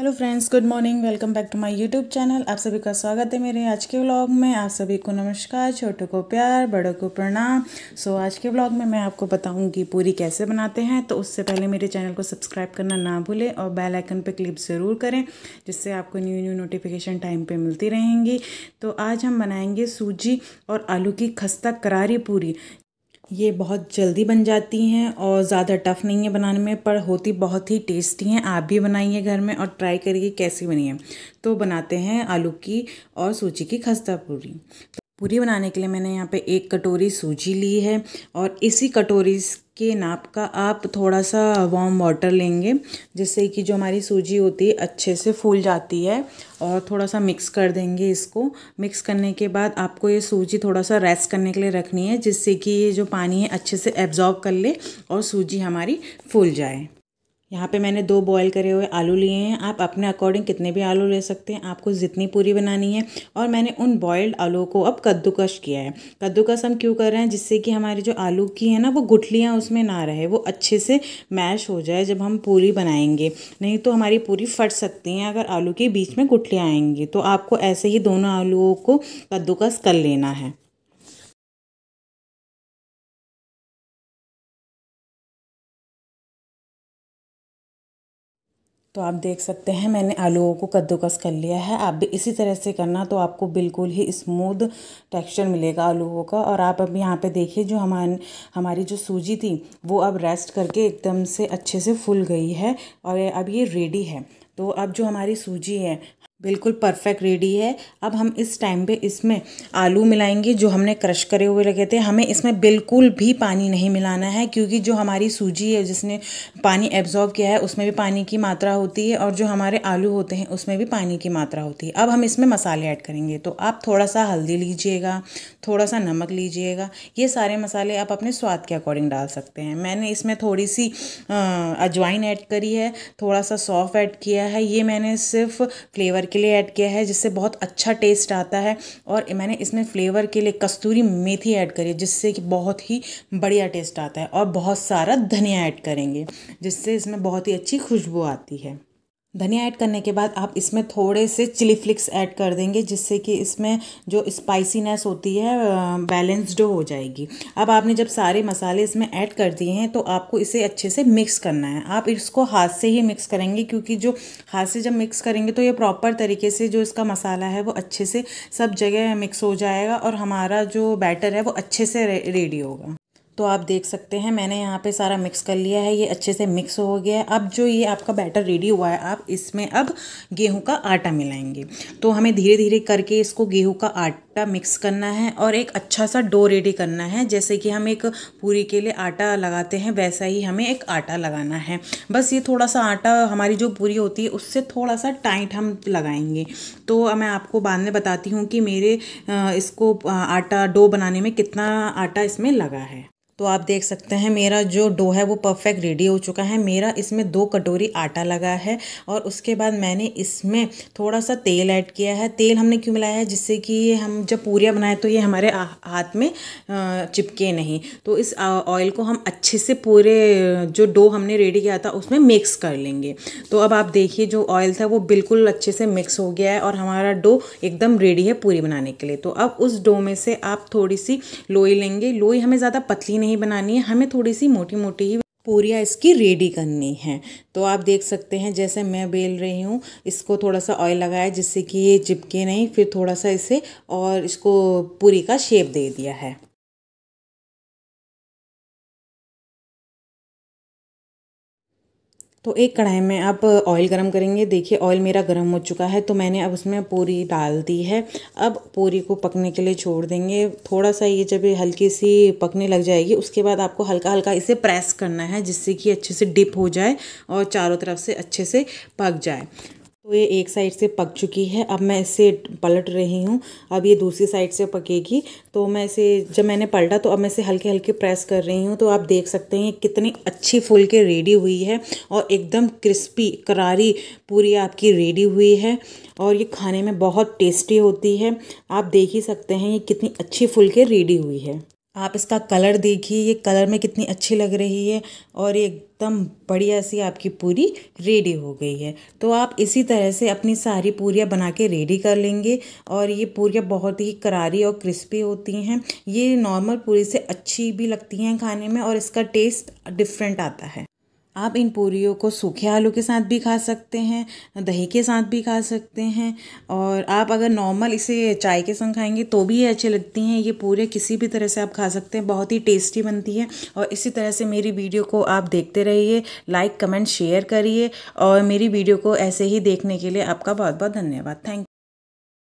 hello friends good morning welcome back to my YouTube channel आप सभी का स्वागत है मेरे आज के व्लॉग में आप सभी को नमस्कार छोटों को प्यार बड़ों को प्रणाम सो आज के व्लॉग में मैं आपको बताऊंगी पूरी कैसे बनाते हैं तो उससे पहले मेरे चैनल को सब्सक्राइब करना ना भूलें और बेल आइकन पर क्लिक ज़रूर करें जिससे आपको न्यू न्यू नोटिफिकेशन टाइम पर मिलती रहेंगी तो आज हम बनाएंगे सूजी और आलू की खस्ता करारी पूरी ये बहुत जल्दी बन जाती हैं और ज़्यादा टफ़ नहीं है बनाने में पर होती बहुत ही टेस्टी हैं आप भी बनाइए घर में और ट्राई करिए कैसी बनी है तो बनाते हैं आलू की और सूजी की खस्ता पूरी पूरी बनाने के लिए मैंने यहाँ पे एक कटोरी सूजी ली है और इसी कटोरी के नाप का आप थोड़ा सा वॉम वाटर लेंगे जिससे कि जो हमारी सूजी होती है अच्छे से फूल जाती है और थोड़ा सा मिक्स कर देंगे इसको मिक्स करने के बाद आपको ये सूजी थोड़ा सा रेस्ट करने के लिए रखनी है जिससे कि ये जो पानी है अच्छे से एब्जॉर्ब कर ले और सूजी हमारी फूल जाए यहाँ पे मैंने दो बॉयल करे हुए आलू लिए हैं आप अपने अकॉर्डिंग कितने भी आलू ले सकते हैं आपको जितनी पूरी बनानी है और मैंने उन बॉयल्ड आलू को अब कद्दूकश किया है कद्दूकश हम क्यों कर रहे हैं जिससे कि हमारे जो आलू की है ना वो गुठलियाँ उसमें ना रहे वो अच्छे से मैश हो जाए जब हम पूरी बनाएंगे नहीं तो हमारी पूरी फट सकती हैं अगर आलू के बीच में गुठलियाँ आएंगी तो आपको ऐसे ही दोनों आलूओं को कद्दूकस कर लेना है तो आप देख सकते हैं मैंने आलूओं को कद्दूकस कर लिया है आप भी इसी तरह से करना तो आपको बिल्कुल ही स्मूद टेक्सचर मिलेगा आलूओं का और आप अब यहाँ पे देखिए जो हमारे हमारी जो सूजी थी वो अब रेस्ट करके एकदम से अच्छे से फूल गई है और अब ये रेडी है तो अब जो हमारी सूजी है बिल्कुल परफेक्ट रेडी है अब हम इस टाइम पे इसमें आलू मिलाएंगे जो हमने क्रश करे हुए रखे थे हमें इसमें बिल्कुल भी पानी नहीं मिलाना है क्योंकि जो हमारी सूजी है जिसने पानी एब्जॉर्व किया है उसमें भी पानी की मात्रा होती है और जो हमारे आलू होते हैं उसमें भी पानी की मात्रा होती है अब हम इसमें मसाले ऐड करेंगे तो आप थोड़ा सा हल्दी लीजिएगा थोड़ा सा नमक लीजिएगा ये सारे मसाले आप अपने स्वाद के अकॉर्डिंग डाल सकते हैं मैंने इसमें थोड़ी सी अजवाइन ऐड करी है थोड़ा सा सौंफ ऐड किया है ये मैंने सिर्फ फ्लेवर के लिए ऐड किया है जिससे बहुत अच्छा टेस्ट आता है और मैंने इसमें फ्लेवर के लिए कस्तूरी मेथी ऐड करी जिससे कि बहुत ही बढ़िया टेस्ट आता है और बहुत सारा धनिया ऐड करेंगे जिससे इसमें बहुत ही अच्छी खुशबू आती है धनिया ऐड करने के बाद आप इसमें थोड़े से चिली फ्लिक्स ऐड कर देंगे जिससे कि इसमें जो स्पाइसीनेस होती है बैलेंस्ड हो जाएगी अब आपने जब सारे मसाले इसमें ऐड कर दिए हैं तो आपको इसे अच्छे से मिक्स करना है आप इसको हाथ से ही मिक्स करेंगे क्योंकि जो हाथ से जब मिक्स करेंगे तो ये प्रॉपर तरीके से जो इसका मसाला है वो अच्छे से सब जगह मिक्स हो जाएगा और हमारा जो बैटर है वो अच्छे से रेडी होगा तो आप देख सकते हैं मैंने यहाँ पे सारा मिक्स कर लिया है ये अच्छे से मिक्स हो गया है अब जो ये आपका बैटर रेडी हुआ है आप इसमें अब गेहूँ का आटा मिलाएंगे तो हमें धीरे धीरे करके इसको गेहूँ का आटा मिक्स करना है और एक अच्छा सा डो रेडी करना है जैसे कि हम एक पूरी के लिए आटा लगाते हैं वैसा ही हमें एक आटा लगाना है बस ये थोड़ा सा आटा हमारी जो पूरी होती है उससे थोड़ा सा टाइट हम लगाएंगे तो मैं आपको बाद में बताती हूँ कि मेरे इसको आटा डो बनाने में कितना आटा इसमें लगा है तो आप देख सकते हैं मेरा जो डो है वो परफेक्ट रेडी हो चुका है मेरा इसमें दो कटोरी आटा लगा है और उसके बाद मैंने इसमें थोड़ा सा तेल ऐड किया है तेल हमने क्यों मिलाया है जिससे कि ये हम जब पूरियाँ बनाए तो ये हमारे हाथ में चिपके नहीं तो इस ऑयल को हम अच्छे से पूरे जो डो हमने रेडी किया था उसमें मिक्स कर लेंगे तो अब आप देखिए जो ऑयल था वो बिल्कुल अच्छे से मिक्स हो गया है और हमारा डो एकदम रेडी है पूरी बनाने के लिए तो अब उस डो में से आप थोड़ी सी लोई लेंगे लोई हमें ज़्यादा पतली नहीं नहीं बनानी है हमें थोड़ी सी मोटी मोटी ही पूरियाँ इसकी रेडी करनी है तो आप देख सकते हैं जैसे मैं बेल रही हूँ इसको थोड़ा सा ऑयल लगाया जिससे कि ये चिपके नहीं फिर थोड़ा सा इसे और इसको पूरी का शेप दे दिया है तो एक कढ़ाई में आप ऑयल गरम करेंगे देखिए ऑयल मेरा गरम हो चुका है तो मैंने अब उसमें पूरी डाल दी है अब पूरी को पकने के लिए छोड़ देंगे थोड़ा सा ये जब हल्की सी पकने लग जाएगी उसके बाद आपको हल्का हल्का इसे प्रेस करना है जिससे कि अच्छे से डिप हो जाए और चारों तरफ से अच्छे से पक जाए तो ये एक साइड से पक चुकी है अब मैं इसे पलट रही हूँ अब ये दूसरी साइड से पकेगी तो मैं इसे जब मैंने पलटा तो अब मैं इसे हल्के हल्के प्रेस कर रही हूँ तो आप देख सकते हैं कितनी अच्छी फुल के रेडी हुई है और एकदम क्रिस्पी करारी पूरी आपकी रेडी हुई है और ये खाने में बहुत टेस्टी होती है आप देख ही सकते हैं ये कितनी अच्छी फुल के रेडी हुई है आप इसका कलर देखिए ये कलर में कितनी अच्छी लग रही है और ये एकदम बढ़िया सी आपकी पूरी रेडी हो गई है तो आप इसी तरह से अपनी सारी पूरियाँ बना के रेडी कर लेंगे और ये पूरियाँ बहुत ही करारी और क्रिस्पी होती हैं ये नॉर्मल पूरी से अच्छी भी लगती हैं खाने में और इसका टेस्ट डिफरेंट आता है आप इन पूरियों को सूखे आलू के साथ भी खा सकते हैं दही के साथ भी खा सकते हैं और आप अगर नॉर्मल इसे चाय के संग खाएंगे तो भी ये अच्छे लगती हैं ये पूरे किसी भी तरह से आप खा सकते हैं बहुत ही टेस्टी बनती है और इसी तरह से मेरी वीडियो को आप देखते रहिए लाइक कमेंट शेयर करिए और मेरी वीडियो को ऐसे ही देखने के लिए आपका बहुत बहुत धन्यवाद थैंक